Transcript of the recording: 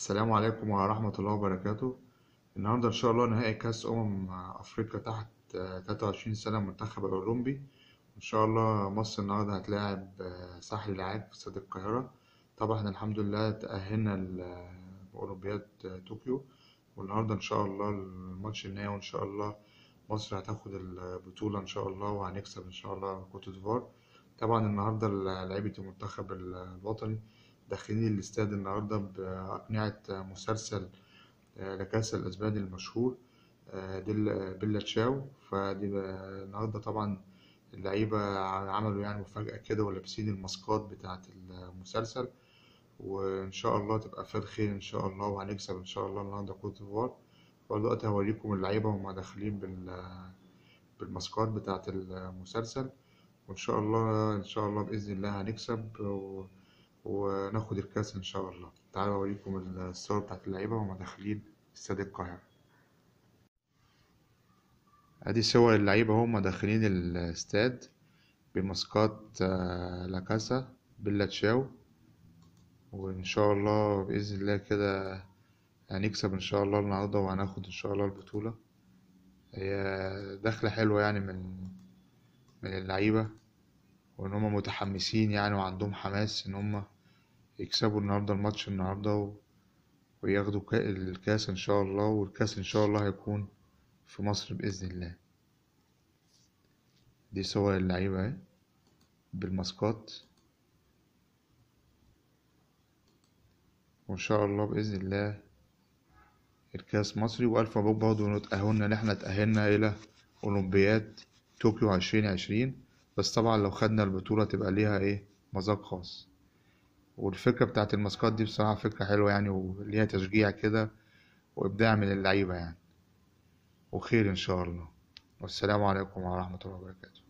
السلام عليكم ورحمة الله وبركاته النهاردة إن شاء الله نهائي كأس أمم أفريقيا تحت 23 سنة المنتخب الأولمبي إن شاء الله مصر النهاردة هتلاعب ساحل العاج في استاد القاهرة طبعا إحنا الحمد لله تأهلنا لأولمبياد طوكيو والنهاردة إن شاء الله الماتش النهائي وإن شاء الله مصر هتاخد البطولة إن شاء الله وهنكسب إن شاء الله كوت ديفوار طبعا النهاردة لعيبة المنتخب الوطني داخلين الاستاد النهاردة بأقنعة مسلسل آه، لكاس الأسباني المشهور آه، آه، بيلا تشاو فدي النهاردة طبعا اللعيبة عملوا يعني مفاجأة كده ولابسين الماسكات بتاعة المسلسل وإن شاء الله تبقى فيها خير إن شاء الله وهنكسب إن شاء الله النهاردة كوت ديفوار ودلوقتي هوريكم اللعيبة وهم داخلين بال بالماسكات بتاعة المسلسل وإن شاء الله إن شاء الله بإذن الله هنكسب و... وناخد الكاس ان شاء الله تعالوا اوريكم الصور بتاعت اللعيبه وهم داخلين استاد القاهره ادي صور اللعيبه هم داخلين الاستاد بماسكات آه، لاكاسا بيلا تشاو وان شاء الله باذن الله كده هنكسب ان شاء الله النهارده وهناخد ان شاء الله البطوله هي دخله حلوه يعني من من اللعيبه وان هم متحمسين يعني وعندهم حماس ان هم يكسبوا النهارده الماتش النهارده و... وياخدوا الكاس ان شاء الله والكاس ان شاء الله هيكون في مصر باذن الله دي صور اللعيبه اهي بالماسكات وان شاء الله باذن الله الكاس مصري والف مبروك برضه نتاهلنا ان احنا تاهلنا الى اولمبياد طوكيو عشرين عشرين بس طبعا لو خدنا البطولة تبقى ليها ايه مذاق خاص والفكرة بتاعت الماسكات دي بصراحة فكرة حلوة يعني وليها تشجيع كده وإبداع من اللعيبة يعني وخير إن شاء الله والسلام عليكم ورحمة الله وبركاته